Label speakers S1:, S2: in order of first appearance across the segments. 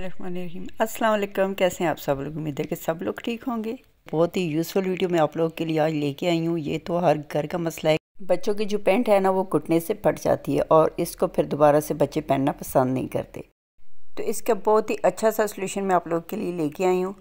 S1: बसमीम अस्सलाम कैसे हैं आप सब लोग उम्मीद है कि सब लोग ठीक होंगे बहुत ही यूज़फुल वीडियो मैं आप लोगों के लिए आज लेके आई हूँ ये तो हर घर का मसला है बच्चों की जो पेंट है ना वो घुटने से फट जाती है और इसको फिर दोबारा से बच्चे पहनना पसंद नहीं करते तो इसका बहुत ही अच्छा सा सोल्यूशन मैं आप लोगों के लिए लेके आई हूँ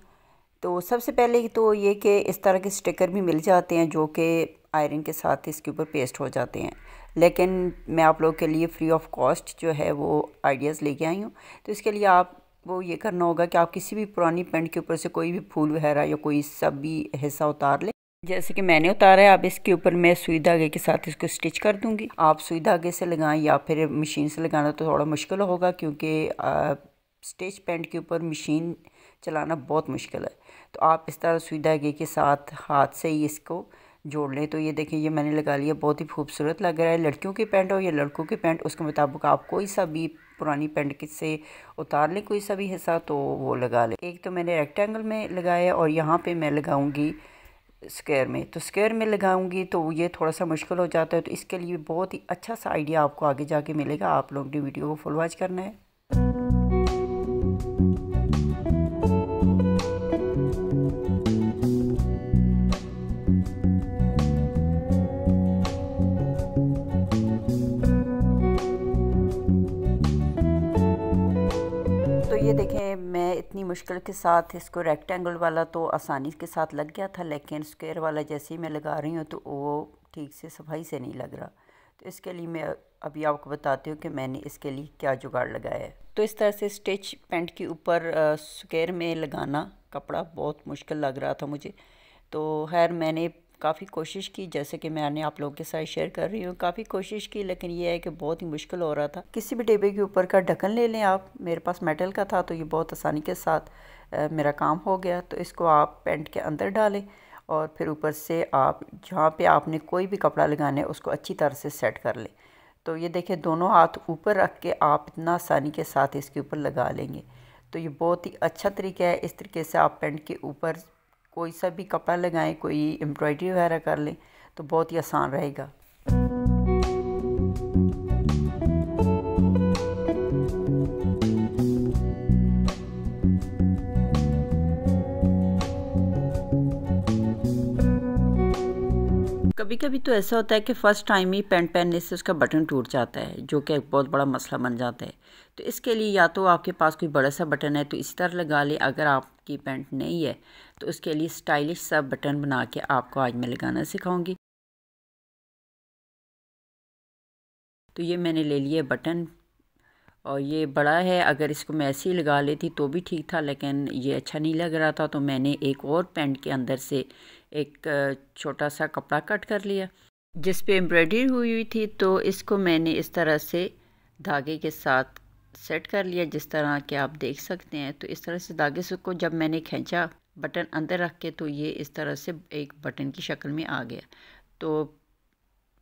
S1: तो सबसे पहले तो ये कि इस तरह के स्टिकर भी मिल जाते हैं जो कि आयरन के साथ इसके ऊपर पेस्ट हो जाते हैं लेकिन मैं आप लोगों के लिए फ्री ऑफ कॉस्ट जो है वो आइडियाज़ लेके आई हूँ तो इसके लिए आप वो ये करना होगा कि आप किसी भी पुरानी पेंट के ऊपर से कोई भी फूल वगैरह या कोई सब भी हिस्सा उतार ले जैसे कि मैंने उतारा है आप इसके ऊपर मैं सुई धागे के साथ इसको स्टिच कर दूंगी आप सुई धागे से लगाएं या फिर मशीन से लगाना तो थोड़ा मुश्किल होगा क्योंकि स्टिच पेंट के ऊपर मशीन चलाना बहुत मुश्किल है तो आप इस तरह सुई धागे के साथ हाथ से ही इसको जोड़ लें तो ये देखें ये मैंने लगा लिया बहुत ही खूबसूरत लग रहा है लड़कियों की पैंट हो या लड़कों की पैंट उसके मुताबिक आप कोई सा भी पुरानी पेंट से उतार ले कोई सा भी हिस्सा तो वो लगा ले एक तो मैंने रेक्टेंगल में लगाया और यहाँ पे मैं लगाऊंगी स्क्वायर में तो स्क्वायर में लगाऊंगी तो ये थोड़ा सा मुश्किल हो जाता है तो इसके लिए बहुत ही अच्छा सा आइडिया आपको आगे जाके मिलेगा आप लोग ने वीडियो को फुल वॉच करना है ये देखें मैं इतनी मुश्किल के साथ इसको रेक्टेंगल वाला तो आसानी के साथ लग गया था लेकिन स्क्वायर वाला जैसे ही मैं लगा रही हूँ तो वो ठीक से सफाई से नहीं लग रहा तो इसके लिए मैं अभी आपको बताती हूँ कि मैंने इसके लिए क्या जुगाड़ लगाया है तो इस तरह से स्टिच पेंट के ऊपर स्क्वायर में लगाना कपड़ा बहुत मुश्किल लग रहा था मुझे तो खैर मैंने काफ़ी कोशिश की जैसे कि मैंने आप लोगों के साथ शेयर कर रही हूँ काफ़ी कोशिश की लेकिन ये है कि बहुत ही मुश्किल हो रहा था किसी भी डिब्बे के ऊपर का ढक्कन ले लें आप मेरे पास मेटल का था तो ये बहुत आसानी के साथ आ, मेरा काम हो गया तो इसको आप पेंट के अंदर डालें और फिर ऊपर से आप जहाँ पे आपने कोई भी कपड़ा लगाना है उसको अच्छी तरह से सेट कर लें तो ये देखें दोनों हाथ ऊपर रख के आप इतना आसानी के साथ इसके ऊपर लगा लेंगे तो ये बहुत ही अच्छा तरीका है इस तरीके से आप पेंट के ऊपर कोई सा भी कपड़ा लगाएं कोई एम्ब्रॉयडरी वगैरह कर लें तो बहुत ही आसान रहेगा कभी कभी तो ऐसा होता है कि फ़र्स्ट टाइम ही पेंट पहनने से उसका बटन टूट जाता है जो कि एक बहुत बड़ा मसला बन जाता है तो इसके लिए या तो आपके पास कोई बड़ा सा बटन है तो इसी तरह लगा ले अगर आपकी पैंट नहीं है तो उसके लिए स्टाइलिश सा बटन बना के आपको आज मैं लगाना सिखाऊँगी तो ये मैंने ले लिए बटन और ये बड़ा है अगर इसको मैं ऐसे ही लगा लेती तो भी ठीक था लेकिन ये अच्छा नहीं लग रहा था तो मैंने एक और पेंट के अंदर से एक छोटा सा कपड़ा कट कर लिया जिस पे एम्ब्रॉयडरी हुई हुई थी तो इसको मैंने इस तरह से धागे के साथ सेट कर लिया जिस तरह के आप देख सकते हैं तो इस तरह से धागे से को जब मैंने खींचा बटन अंदर रख के तो ये इस तरह से एक बटन की शक्ल में आ गया तो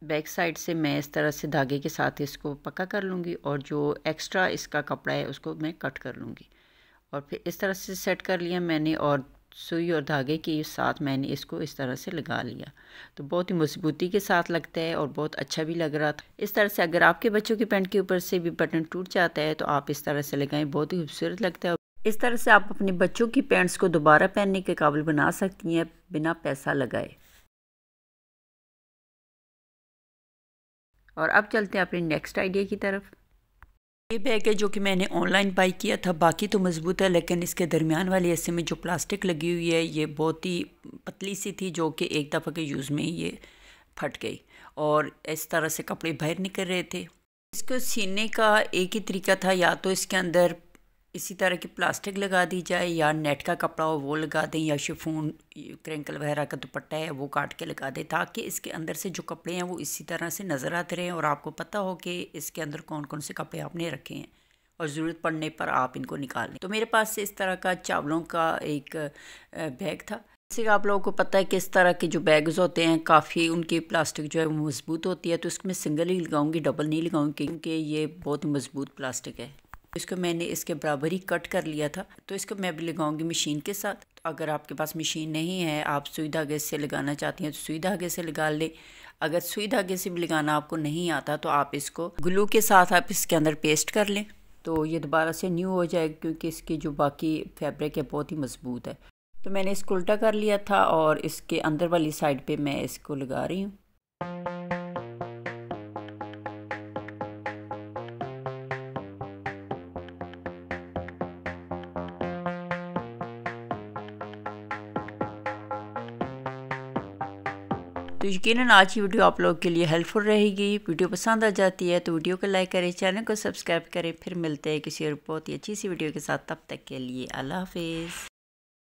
S1: बैक साइड से मैं इस तरह से धागे के साथ इसको पक्का कर लूँगी और जो एक्स्ट्रा इसका कपड़ा है उसको मैं कट कर लूँगी और फिर इस तरह से सेट कर लिया मैंने और सुई और धागे के साथ मैंने इसको इस तरह से लगा लिया तो बहुत ही मजबूती के साथ लगता है और बहुत अच्छा भी लग रहा था इस तरह से अगर आपके बच्चों की पैंट के ऊपर से भी बटन टूट जाता है तो आप इस तरह से लगाएं बहुत ही खूबसूरत लगता है इस तरह से आप अपने बच्चों की पैंट्स को दोबारा पहनने के काबिल बना सकती हैं बिना पैसा लगाए और अब चलते हैं अपने नेक्स्ट आइडिया की तरफ ये बैग है जो कि मैंने ऑनलाइन बाई किया था बाकी तो मज़बूत है लेकिन इसके दरमियान वाले हिस्से में जो प्लास्टिक लगी हुई है ये बहुत ही पतली सी थी जो कि एक दफ़ा के यूज़ में ही ये फट गई और इस तरह से कपड़े बाहर निकल रहे थे इसको सीने का एक ही तरीका था या तो इसके अंदर इसी तरह की प्लास्टिक लगा दी जाए या नेट का कपड़ा हो वो लगा दें या शिफोन क्रेंकल वगैरह का दुपट्टा है वो काट के लगा दें ताकि इसके अंदर से जो कपड़े हैं वो इसी तरह से नज़र आते रहें और आपको पता हो कि इसके अंदर कौन कौन से कपड़े आपने रखे हैं और ज़रूरत पड़ने पर आप इनको निकाल लें तो मेरे पास से इस तरह का चावलों का एक बैग था जैसे आप लोगों को पता है कि इस तरह के जो बैग्स होते हैं काफ़ी उनकी प्लास्टिक जो है वो मजबूत होती है तो इसमें सिंगल ही लगाऊंगी डबल नहीं लगाऊंगी क्योंकि ये बहुत मजबूत प्लास्टिक है इसको मैंने इसके बराबर ही कट कर लिया था तो इसको मैं भी लगाऊंगी मशीन के साथ तो अगर आपके पास मशीन नहीं है आप सुई धागे से लगाना चाहती हैं तो सुई धागे से लगा लें अगर सुई धागे से भी लगाना आपको नहीं आता तो आप इसको ग्लू के साथ आप इसके अंदर पेस्ट कर लें तो ये दोबारा से न्यू हो जाएगा क्योंकि इसकी जो बाकी फैब्रिक है बहुत ही मज़बूत है तो मैंने इसको उल्टा कर लिया था और इसके अंदर वाली साइड पे मैं इसको लगा रही हूँ तो यकीन आज की वीडियो आप लोगों के लिए हेल्पफुल रहेगी वीडियो पसंद आ जाती है तो वीडियो को लाइक करें चैनल को सब्सक्राइब करें फिर मिलते हैं किसी और बहुत ही अच्छी सी वीडियो के साथ तब तक के लिए अल्लाह हाफिज़